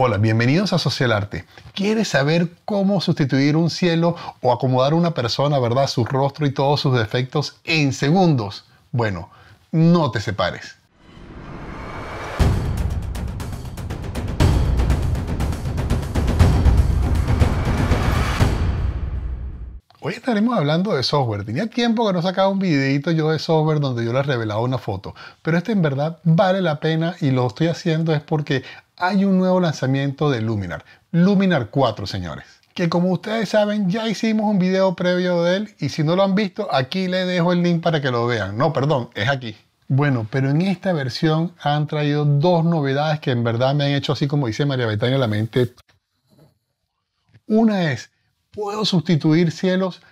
Hola, bienvenidos a Social Arte. ¿Quieres saber cómo sustituir un cielo o acomodar una persona, verdad, su rostro y todos sus defectos en segundos? Bueno, no te separes. Hoy estaremos hablando de software. Tenía tiempo que no sacaba un videito yo de software donde yo les revelaba una foto, pero este en verdad vale la pena y lo estoy haciendo es porque hay un nuevo lanzamiento de Luminar, Luminar 4, señores. Que como ustedes saben, ya hicimos un video previo de él y si no lo han visto, aquí les dejo el link para que lo vean. No, perdón, es aquí. Bueno, pero en esta versión han traído dos novedades que en verdad me han hecho así como dice María Betania la mente. Una es, puedo sustituir cielos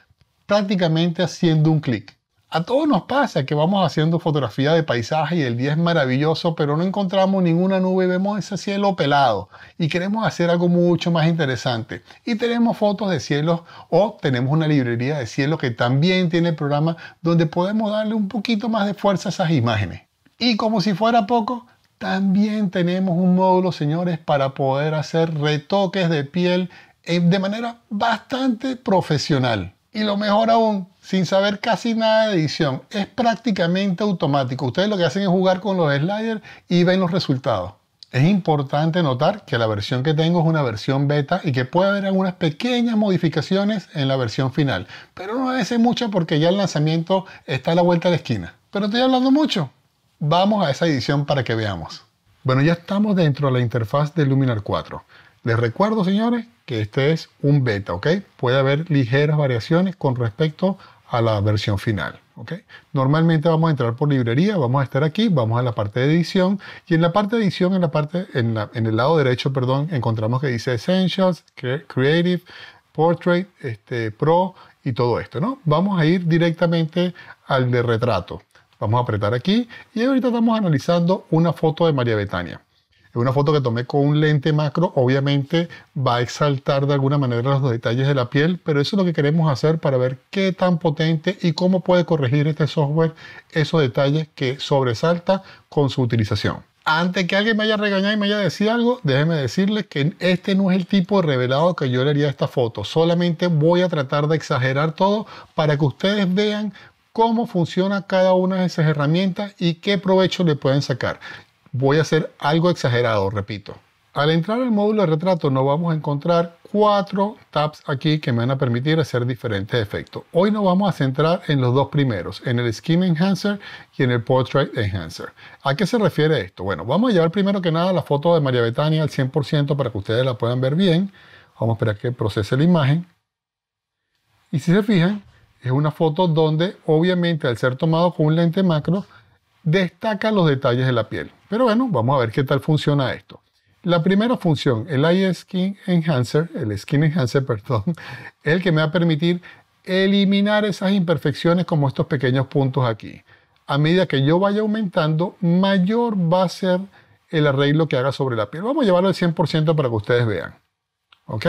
prácticamente haciendo un clic. A todos nos pasa que vamos haciendo fotografía de paisaje y el día es maravilloso, pero no encontramos ninguna nube y vemos ese cielo pelado y queremos hacer algo mucho más interesante. Y tenemos fotos de cielos o tenemos una librería de cielos que también tiene el programa donde podemos darle un poquito más de fuerza a esas imágenes. Y como si fuera poco, también tenemos un módulo, señores, para poder hacer retoques de piel eh, de manera bastante profesional y lo mejor aún, sin saber casi nada de edición. Es prácticamente automático. Ustedes lo que hacen es jugar con los sliders y ven los resultados. Es importante notar que la versión que tengo es una versión beta y que puede haber algunas pequeñas modificaciones en la versión final, pero no hace mucho porque ya el lanzamiento está a la vuelta de la esquina. Pero estoy hablando mucho. Vamos a esa edición para que veamos. Bueno, ya estamos dentro de la interfaz de Luminar 4. Les recuerdo, señores, que este es un beta, ¿ok? Puede haber ligeras variaciones con respecto a la versión final. ¿ok? Normalmente vamos a entrar por librería, vamos a estar aquí, vamos a la parte de edición y en la parte de edición, en, la parte, en, el lado derecho, perdón, encontramos que dice Essentials, Creative, Portrait, este, Pro y todo esto. ¿no? Vamos a ir directamente al de retrato. Vamos a apretar aquí y ahorita estamos analizando una foto de María Betania una foto que tomé con un lente macro, obviamente va a exaltar de alguna manera los detalles de la piel, pero eso es lo que queremos hacer para ver qué tan potente y cómo puede corregir este software esos detalles que sobresalta con su utilización. Antes que alguien me haya regañado y me haya decido algo, déjeme decirles que este no es el tipo de revelado que yo le haría a esta foto. Solamente voy a tratar de exagerar todo para que ustedes vean cómo funciona cada una de esas herramientas y qué provecho le pueden sacar voy a hacer algo exagerado, repito. Al entrar al módulo de retrato nos vamos a encontrar cuatro tabs aquí que me van a permitir hacer diferentes efectos. Hoy nos vamos a centrar en los dos primeros, en el Skin Enhancer y en el Portrait Enhancer. ¿A qué se refiere esto? Bueno, vamos a llevar primero que nada la foto de María Betania al 100% para que ustedes la puedan ver bien. Vamos a esperar que procese la imagen. Y si se fijan, es una foto donde obviamente al ser tomado con un lente macro, destaca los detalles de la piel. Pero bueno, vamos a ver qué tal funciona esto. La primera función, el iSkin Skin Enhancer, el Skin Enhancer, perdón, es el que me va a permitir eliminar esas imperfecciones como estos pequeños puntos aquí. A medida que yo vaya aumentando, mayor va a ser el arreglo que haga sobre la piel. Vamos a llevarlo al 100% para que ustedes vean. ¿Ok?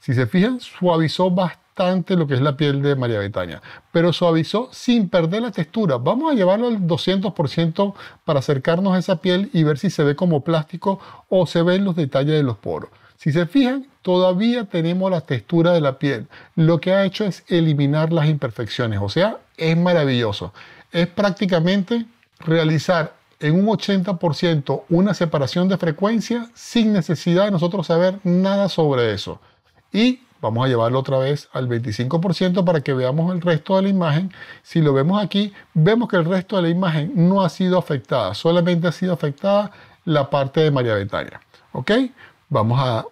Si se fijan, suavizó bastante lo que es la piel de María Betania, pero suavizó sin perder la textura. Vamos a llevarlo al 200% para acercarnos a esa piel y ver si se ve como plástico o se ven los detalles de los poros. Si se fijan, todavía tenemos la textura de la piel. Lo que ha hecho es eliminar las imperfecciones, o sea, es maravilloso. Es prácticamente realizar en un 80% una separación de frecuencia sin necesidad de nosotros saber nada sobre eso. Y Vamos a llevarlo otra vez al 25% para que veamos el resto de la imagen. Si lo vemos aquí, vemos que el resto de la imagen no ha sido afectada, solamente ha sido afectada la parte de María Betania. ¿Ok? Vamos a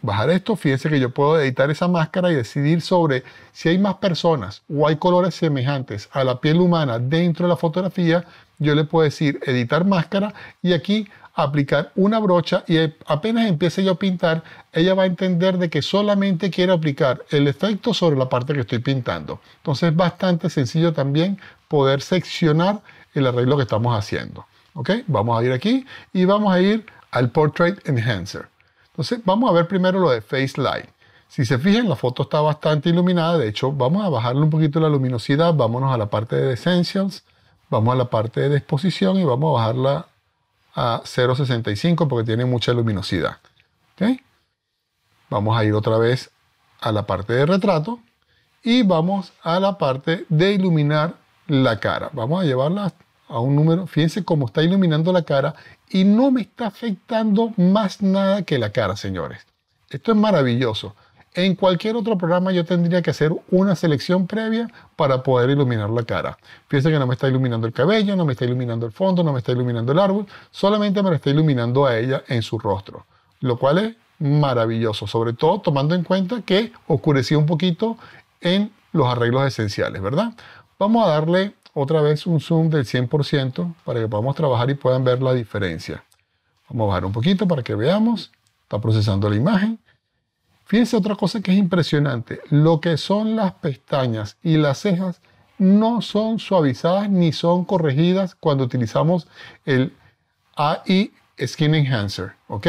bajar esto. Fíjense que yo puedo editar esa máscara y decidir sobre si hay más personas o hay colores semejantes a la piel humana dentro de la fotografía. Yo le puedo decir editar máscara y aquí aplicar una brocha y apenas empiece yo a pintar, ella va a entender de que solamente quiero aplicar el efecto sobre la parte que estoy pintando. Entonces es bastante sencillo también poder seccionar el arreglo que estamos haciendo. ¿Ok? Vamos a ir aquí y vamos a ir al Portrait Enhancer. Entonces vamos a ver primero lo de Face Light. Si se fijan, la foto está bastante iluminada. De hecho, vamos a bajarle un poquito la luminosidad. Vámonos a la parte de Essentials. Vamos a la parte de exposición y vamos a bajarla a 0.65 porque tiene mucha luminosidad. Vamos a ir otra vez a la parte de retrato y vamos a la parte de iluminar la cara. Vamos a llevarla a un número. Fíjense cómo está iluminando la cara y no me está afectando más nada que la cara, señores. Esto es maravilloso. En cualquier otro programa yo tendría que hacer una selección previa para poder iluminar la cara. Piensa que no me está iluminando el cabello, no me está iluminando el fondo, no me está iluminando el árbol, solamente me lo está iluminando a ella en su rostro, lo cual es maravilloso, sobre todo tomando en cuenta que oscurecía un poquito en los arreglos esenciales, ¿verdad? Vamos a darle otra vez un zoom del 100% para que podamos trabajar y puedan ver la diferencia. Vamos a bajar un poquito para que veamos. Está procesando la imagen. Fíjense otra cosa que es impresionante. Lo que son las pestañas y las cejas no son suavizadas ni son corregidas cuando utilizamos el AI Skin Enhancer. ¿Ok?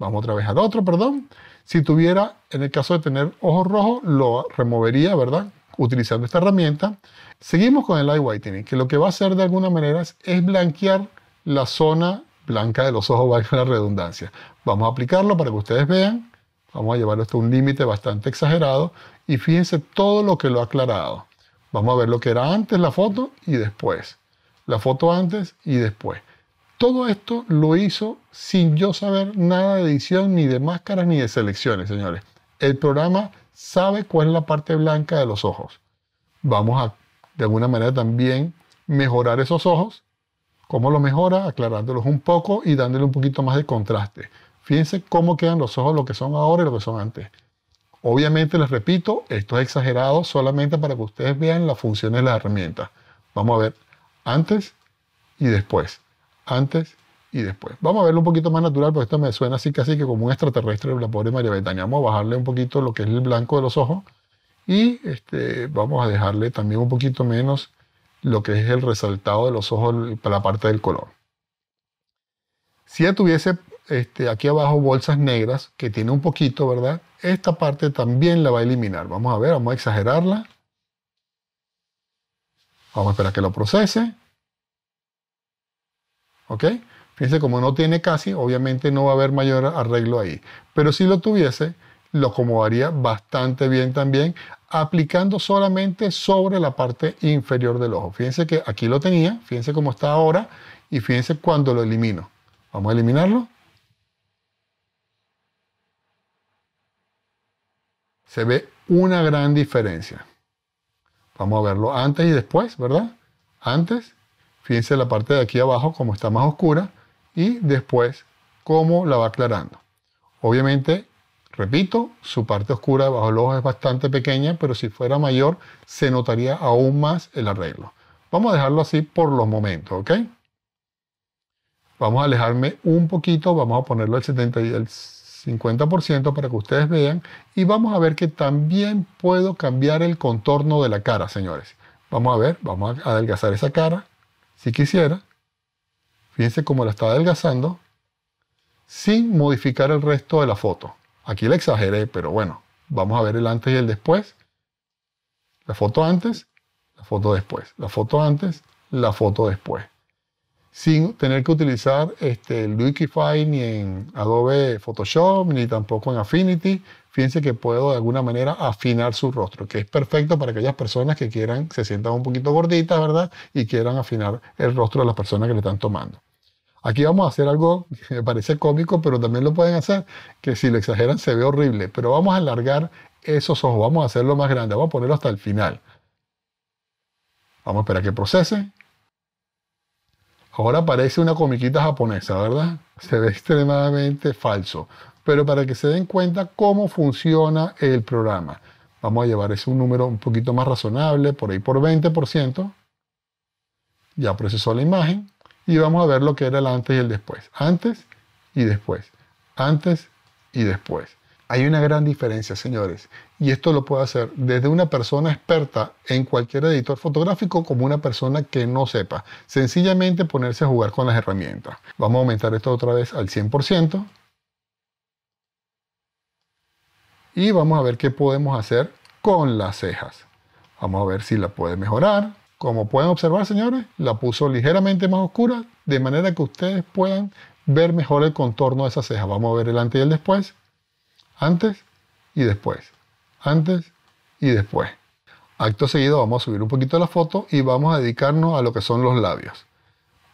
Vamos otra vez otro, perdón. Si tuviera, en el caso de tener ojos rojos, lo removería, ¿verdad? Utilizando esta herramienta. Seguimos con el Eye Whitening, que lo que va a hacer de alguna manera es, blanquear la zona blanca de los ojos, valga la redundancia. Vamos a aplicarlo para que ustedes vean. Vamos a llevarlo hasta un límite bastante exagerado y fíjense todo lo que lo ha aclarado. Vamos a ver lo que era antes la foto y después. La foto antes y después. Todo esto lo hizo sin yo saber nada de edición, ni de máscaras, ni de selecciones, señores. El programa sabe cuál es la parte blanca de los ojos. Vamos a, de alguna manera, también mejorar esos ojos. ¿Cómo lo mejora? Aclarándolos un poco y dándole un poquito más de contraste. Fíjense cómo quedan los ojos, lo que son ahora y lo que son antes. Obviamente, les repito, esto es exagerado solamente para que ustedes vean las funciones de las herramientas. Vamos a ver antes y después. Antes y después. Vamos a verlo un poquito más natural, porque esto me suena así casi que como un extraterrestre, la pobre María Betania. Vamos a bajarle un poquito lo que es el blanco de los ojos y este, vamos a dejarle también un poquito menos lo que es el resaltado de los ojos para la parte del color. Si ya tuviese este, aquí abajo bolsas negras, que tiene un poquito, ¿verdad? Esta parte también la va a eliminar. Vamos a ver, vamos a exagerarla. Vamos a esperar que lo procese. ¿Ok? Fíjense, como no tiene casi, obviamente no va a haber mayor arreglo ahí. Pero si lo tuviese, lo acomodaría bastante bien también, aplicando solamente sobre la parte inferior del ojo. Fíjense que aquí lo tenía, fíjense cómo está ahora y fíjense cuando lo elimino. Vamos a eliminarlo. se ve una gran diferencia. Vamos a verlo antes y después, ¿verdad? Antes, fíjense la parte de aquí abajo como está más oscura y después cómo la va aclarando. Obviamente, repito, su parte oscura bajo el ojo es bastante pequeña, pero si fuera mayor se notaría aún más el arreglo. Vamos a dejarlo así por los momentos, ¿ok? Vamos a alejarme un poquito, vamos a ponerlo al 70 y el 50% para que ustedes vean. Y vamos a ver que también puedo cambiar el contorno de la cara, señores. Vamos a ver, vamos a adelgazar esa cara, si quisiera. Fíjense cómo la está adelgazando sin modificar el resto de la foto. Aquí la exageré, pero bueno, vamos a ver el antes y el después. La foto antes, la foto después, la foto antes, la foto después sin tener que utilizar este, Liquify ni en Adobe Photoshop ni tampoco en Affinity. Fíjense que puedo de alguna manera afinar su rostro, que es perfecto para aquellas personas que quieran, se sientan un poquito gorditas, ¿verdad? Y quieran afinar el rostro de las personas que le están tomando. Aquí vamos a hacer algo que me parece cómico, pero también lo pueden hacer, que si lo exageran se ve horrible, pero vamos a alargar esos ojos, vamos a hacerlo más grande, vamos a ponerlo hasta el final. Vamos a esperar que procese Ahora parece una comiquita japonesa, ¿verdad? Se ve extremadamente falso. Pero para que se den cuenta cómo funciona el programa, vamos a llevar ese un número un poquito más razonable, por ahí por 20%. Ya procesó la imagen y vamos a ver lo que era el antes y el después. Antes y después. Antes y después. Hay una gran diferencia, señores, y esto lo puede hacer desde una persona experta en cualquier editor fotográfico como una persona que no sepa. Sencillamente ponerse a jugar con las herramientas. Vamos a aumentar esto otra vez al 100%. Y vamos a ver qué podemos hacer con las cejas. Vamos a ver si la puede mejorar. Como pueden observar, señores, la puso ligeramente más oscura, de manera que ustedes puedan ver mejor el contorno de esa ceja. Vamos a ver el antes y el después. Antes y después. Antes y después. Acto seguido vamos a subir un poquito la foto y vamos a dedicarnos a lo que son los labios.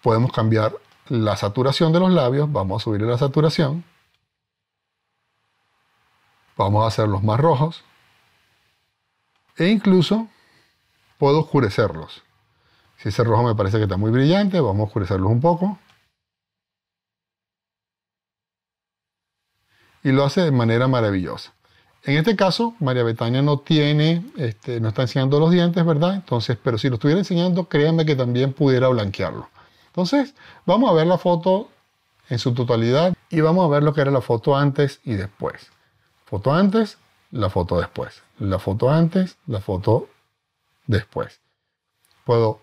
Podemos cambiar la saturación de los labios. Vamos a subir la saturación. Vamos a hacerlos más rojos. E incluso puedo oscurecerlos. Si ese rojo me parece que está muy brillante, vamos a oscurecerlos un poco. y lo hace de manera maravillosa. En este caso, María Betania no tiene, este, no está enseñando los dientes, ¿verdad? Entonces, pero si lo estuviera enseñando, créanme que también pudiera blanquearlo. Entonces, vamos a ver la foto en su totalidad y vamos a ver lo que era la foto antes y después. Foto antes, la foto después. La foto antes, la foto después. Puedo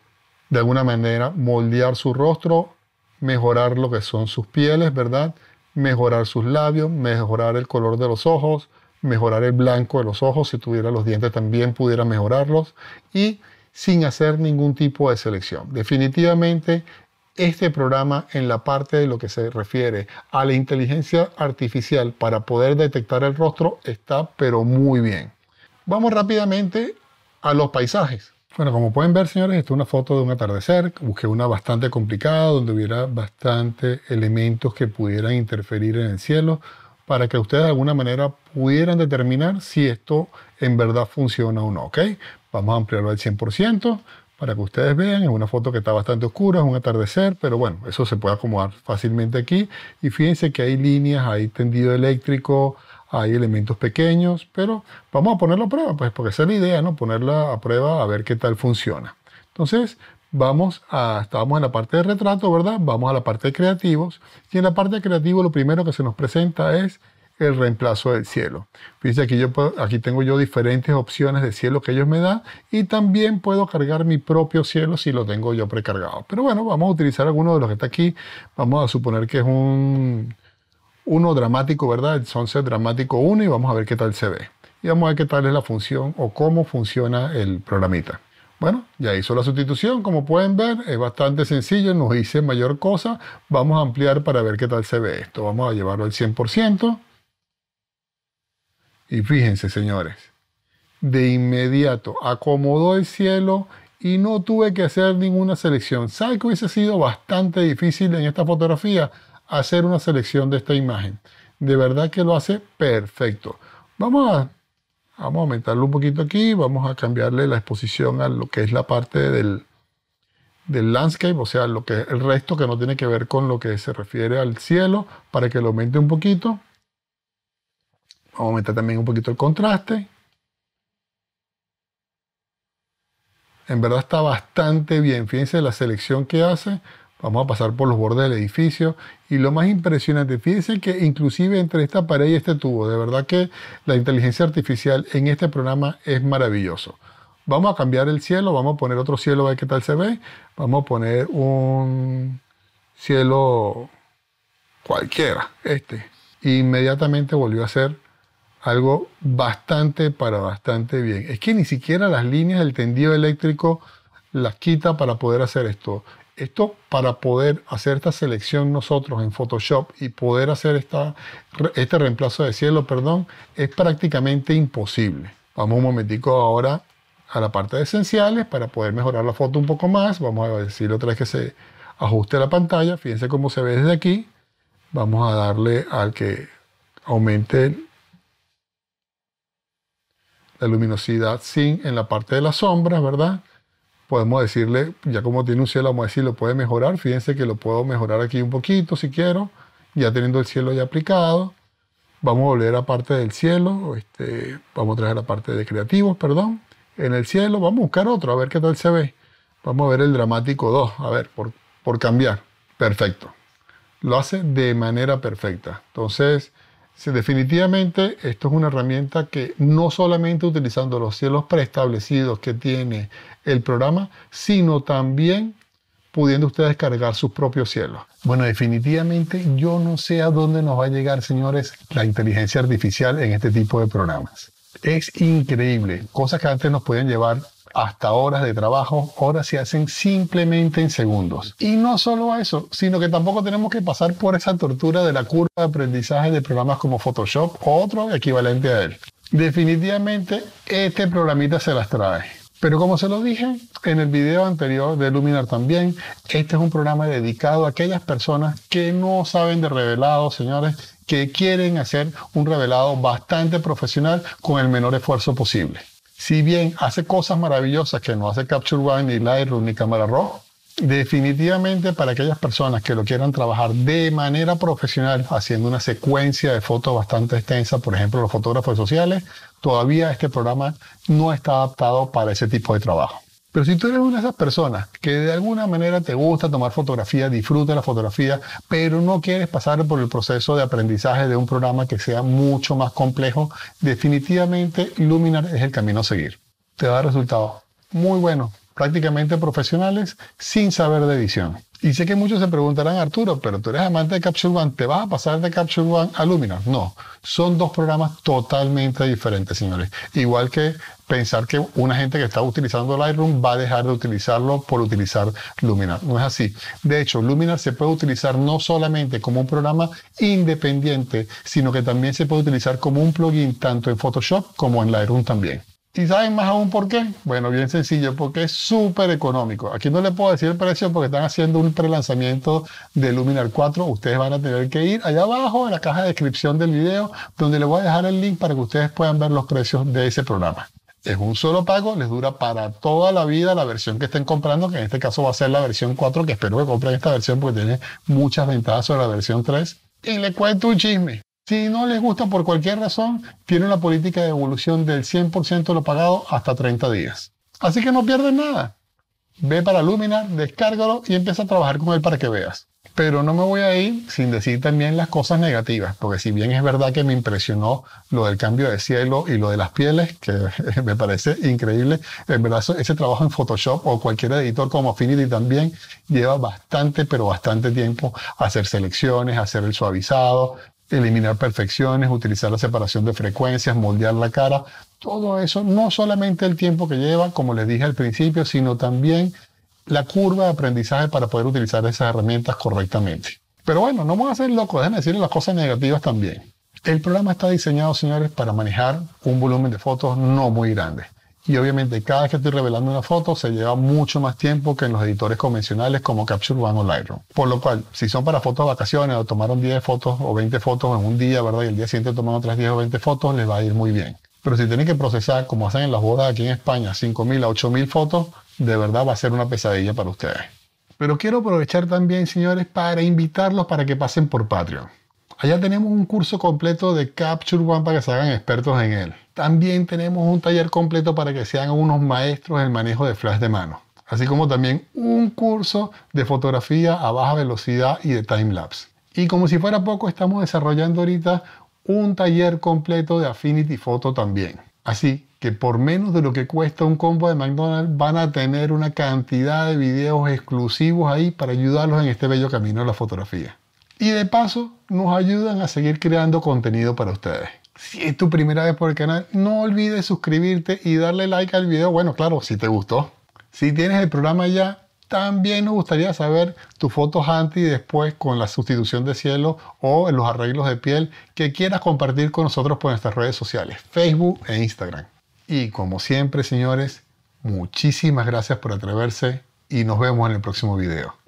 de alguna manera moldear su rostro, mejorar lo que son sus pieles, ¿verdad? mejorar sus labios, mejorar el color de los ojos, mejorar el blanco de los ojos, si tuviera los dientes también pudiera mejorarlos y sin hacer ningún tipo de selección. Definitivamente este programa en la parte de lo que se refiere a la inteligencia artificial para poder detectar el rostro está pero muy bien. Vamos rápidamente a los paisajes. Bueno, como pueden ver, señores, esta es una foto de un atardecer. Busqué una bastante complicada, donde hubiera bastante elementos que pudieran interferir en el cielo, para que ustedes de alguna manera pudieran determinar si esto en verdad funciona o no. Vamos a ampliarlo al 100% para que ustedes vean. Es una foto que está bastante oscura, es un atardecer, pero bueno, eso se puede acomodar fácilmente aquí. Y fíjense que hay líneas, hay tendido eléctrico, hay elementos pequeños, pero vamos a ponerlo a prueba, pues porque esa es la idea, ¿no? Ponerla a prueba a ver qué tal funciona. Entonces, vamos a, estábamos en la parte de retrato, ¿verdad? Vamos a la parte de creativos. Y en la parte de creativo lo primero que se nos presenta es el reemplazo del cielo. Fíjense, aquí, yo aquí tengo yo diferentes opciones de cielo que ellos me dan y también puedo cargar mi propio cielo si lo tengo yo precargado. Pero bueno, vamos a utilizar alguno de los que está aquí. Vamos a suponer que es un uno dramático, ¿verdad? El sunset dramático 1 y vamos a ver qué tal se ve. Y vamos a ver qué tal es la función o cómo funciona el programita. Bueno, ya hizo la sustitución, como pueden ver, es bastante sencillo, nos hice mayor cosa. Vamos a ampliar para ver qué tal se ve esto. Vamos a llevarlo al 100%. Y fíjense, señores, de inmediato acomodó el cielo y no tuve que hacer ninguna selección. ¿Sabe que hubiese sido bastante difícil en esta fotografía? hacer una selección de esta imagen. De verdad que lo hace perfecto. Vamos a, aumentarlo un poquito aquí, vamos a cambiarle la exposición a lo que es la parte del, landscape, o sea, lo que, el resto que no tiene que ver con lo que se refiere al cielo, para que lo aumente un poquito. Vamos a aumentar también un poquito el contraste. En verdad está bastante bien. Fíjense la selección que hace. Vamos a pasar por los bordes del edificio y lo más impresionante, fíjense que inclusive entre esta pared y este tubo, de verdad que la inteligencia artificial en este programa es maravilloso. Vamos a cambiar el cielo, vamos a poner otro cielo, a ver qué tal se ve. Vamos a poner un cielo cualquiera, este. Inmediatamente volvió a ser algo bastante para bastante bien. Es que ni siquiera las líneas del tendido eléctrico las quita para poder hacer esto. Esto para poder hacer esta selección nosotros en Photoshop y poder hacer esta, este reemplazo de cielo, perdón, es prácticamente imposible. Vamos un momentico ahora a la parte de esenciales para poder mejorar la foto un poco más. Vamos a decir otra vez que se ajuste la pantalla. Fíjense cómo se ve desde aquí. Vamos a darle al que aumente la luminosidad sin en la parte de las sombras, ¿verdad? podemos decirle, ya como tiene un cielo, vamos a decir, lo puede mejorar. Fíjense que lo puedo mejorar aquí un poquito si quiero, ya teniendo el cielo ya aplicado. Vamos a volver a parte del cielo, este, vamos a traer la parte de creativos, perdón. En el cielo, vamos a buscar otro, a ver qué tal se ve. Vamos a ver el dramático 2, a ver, por, por cambiar. Perfecto. Lo hace de manera perfecta. Entonces, Sí, definitivamente esto es una herramienta que no solamente utilizando los cielos preestablecidos que tiene el programa, sino también pudiendo usted descargar sus propios cielos. Bueno, definitivamente yo no sé a dónde nos va a llegar, señores, la inteligencia artificial en este tipo de programas. Es increíble. Cosas que antes nos podían llevar hasta horas de trabajo, horas se hacen simplemente en segundos. Y no solo eso, sino que tampoco tenemos que pasar por esa tortura de la curva de aprendizaje de programas como Photoshop o otro equivalente a él. Definitivamente este programita se las trae. Pero como se lo dije en el video anterior de Luminar también, este es un programa dedicado a aquellas personas que no saben de revelado, señores, que quieren hacer un revelado bastante profesional con el menor esfuerzo posible si bien hace cosas maravillosas que no hace Capture One, ni Lightroom, ni Camera Raw, definitivamente para aquellas personas que lo quieran trabajar de manera profesional, haciendo una secuencia de fotos bastante extensa, por ejemplo, los fotógrafos sociales, todavía este programa no está adaptado para ese tipo de trabajo. Pero si tú eres una de esas personas que de alguna manera te gusta tomar fotografía, disfruta la fotografía, pero no quieres pasar por el proceso de aprendizaje de un programa que sea mucho más complejo, definitivamente Luminar es el camino a seguir. Te da resultados muy buenos, prácticamente profesionales sin saber de edición. Y sé que muchos se preguntarán, Arturo, pero tú eres amante de Capture One, ¿te vas a pasar de Capture One a Luminar? No, son dos programas totalmente diferentes, señores. Igual que pensar que una gente que está utilizando Lightroom va a dejar de utilizarlo por utilizar Luminar. No es así. De hecho, Luminar se puede utilizar no solamente como un programa independiente, sino que también se puede utilizar como un plugin tanto en Photoshop como en Lightroom también. ¿Y saben más aún por qué? Bueno, bien sencillo, porque es súper económico. Aquí no les puedo decir el precio porque están haciendo un prelanzamiento de Luminar 4. Ustedes van a tener que ir allá abajo en la caja de descripción del video, donde les voy a dejar el link para que ustedes puedan ver los precios de ese programa. Es un solo pago, les dura para toda la vida la versión que estén comprando, que en este caso va a ser la versión 4, que espero que compren esta versión porque tiene muchas ventajas sobre la versión 3. Y le cuento un chisme. Si no les gusta por cualquier razón, tiene una política de devolución del 100% de lo pagado hasta 30 días. Así que no pierden nada. Ve para Luminar, descárgalo y empieza a trabajar con él para que veas. Pero no me voy a ir sin decir también las cosas negativas, porque si bien es verdad que me impresionó lo del cambio de cielo y lo de las pieles, que me parece increíble, en verdad ese trabajo en Photoshop o cualquier editor como Affinity también lleva bastante, pero bastante tiempo hacer selecciones, hacer el suavizado, eliminar perfecciones, utilizar la separación de frecuencias, moldear la cara, todo eso, no solamente el tiempo que lleva, como les dije al principio, sino también la curva de aprendizaje para poder utilizar esas herramientas correctamente. Pero bueno, no vamos a ser locos, déjenme decirles las cosas negativas también. El programa está diseñado, señores, para manejar un volumen de fotos no muy grande. Y obviamente cada vez que estoy revelando una foto se lleva mucho más tiempo que en los editores convencionales como Capture One o Lightroom. Por lo cual, si son para fotos de vacaciones o tomaron 10 fotos o 20 fotos en un día, ¿verdad? Y el día siguiente toman otras 10 o 20 fotos, les va a ir muy bien. Pero si tienen que procesar, como hacen en las bodas aquí en España, 5.000 a 8.000 fotos, de verdad va a ser una pesadilla para ustedes. Pero quiero aprovechar también, señores, para invitarlos para que pasen por Patreon. Allá tenemos un curso completo de Capture One para que se hagan expertos en él. También tenemos un taller completo para que sean unos maestros en el manejo de flash de mano. Así como también un curso de fotografía a baja velocidad y de time lapse. Y como si fuera poco, estamos desarrollando ahorita un taller completo de Affinity Photo también. Así que por menos de lo que cuesta un combo de McDonald's van a tener una cantidad de videos exclusivos ahí para ayudarlos en este bello camino de la fotografía y de paso nos ayudan a seguir creando contenido para ustedes. Si es tu primera vez por el canal, no olvides suscribirte y darle like al video. Bueno, claro, si te gustó. Si tienes el programa ya, también nos gustaría saber tus fotos antes y después con la sustitución de cielo o en los arreglos de piel que quieras compartir con nosotros por nuestras redes sociales, Facebook e Instagram. Y como siempre, señores, muchísimas gracias por atreverse y nos vemos en el próximo video.